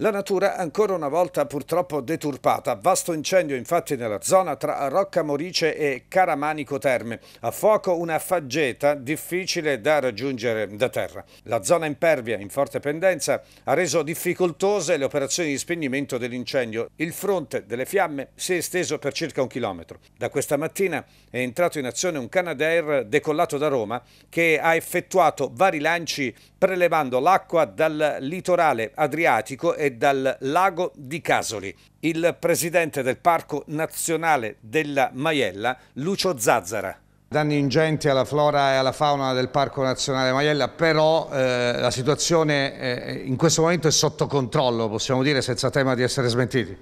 La natura ancora una volta purtroppo deturpata. Vasto incendio infatti nella zona tra Rocca Morice e Caramanico Terme. A fuoco una faggeta difficile da raggiungere da terra. La zona impervia in forte pendenza ha reso difficoltose le operazioni di spegnimento dell'incendio. Il fronte delle fiamme si è esteso per circa un chilometro. Da questa mattina è entrato in azione un Canadair decollato da Roma che ha effettuato vari lanci prelevando l'acqua dal litorale adriatico e dal lago di Casoli. Il presidente del Parco Nazionale della Maiella, Lucio Zazzara. Danni ingenti alla flora e alla fauna del Parco Nazionale Maiella, però eh, la situazione eh, in questo momento è sotto controllo, possiamo dire senza tema di essere smentiti.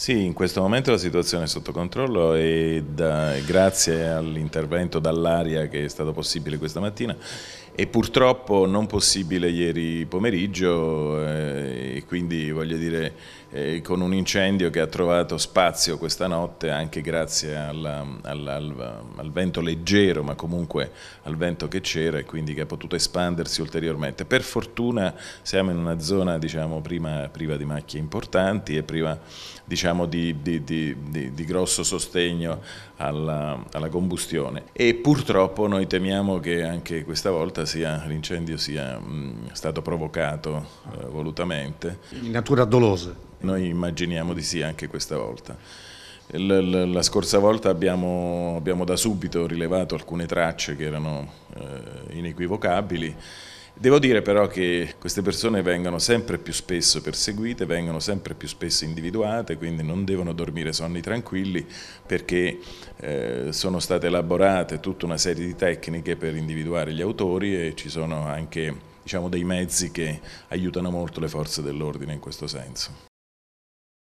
Sì, in questo momento la situazione è sotto controllo e da, grazie all'intervento dall'aria che è stato possibile questa mattina e purtroppo non possibile ieri pomeriggio eh, e quindi voglio dire eh, con un incendio che ha trovato spazio questa notte anche grazie alla, alla, al, al, vento leggero ma comunque al vento che c'era e quindi che ha potuto espandersi ulteriormente. Per fortuna siamo in una zona diciamo prima, priva di macchie importanti e priva diciamo diciamo, di, di, di, di, grosso sostegno alla, alla, combustione e purtroppo noi temiamo che anche questa volta l'incendio sia mh, stato provocato eh, volutamente. In natura dolosa? Noi immaginiamo di sì anche questa volta. La scorsa volta abbiamo, abbiamo, da subito rilevato alcune tracce che erano eh, inequivocabili Devo dire però che queste persone vengono sempre più spesso perseguite, vengono sempre più spesso individuate, quindi non devono dormire sonni tranquilli perché eh, sono state elaborate tutta una serie di tecniche per individuare gli autori e ci sono anche diciamo, dei mezzi che aiutano molto le forze dell'ordine in questo senso.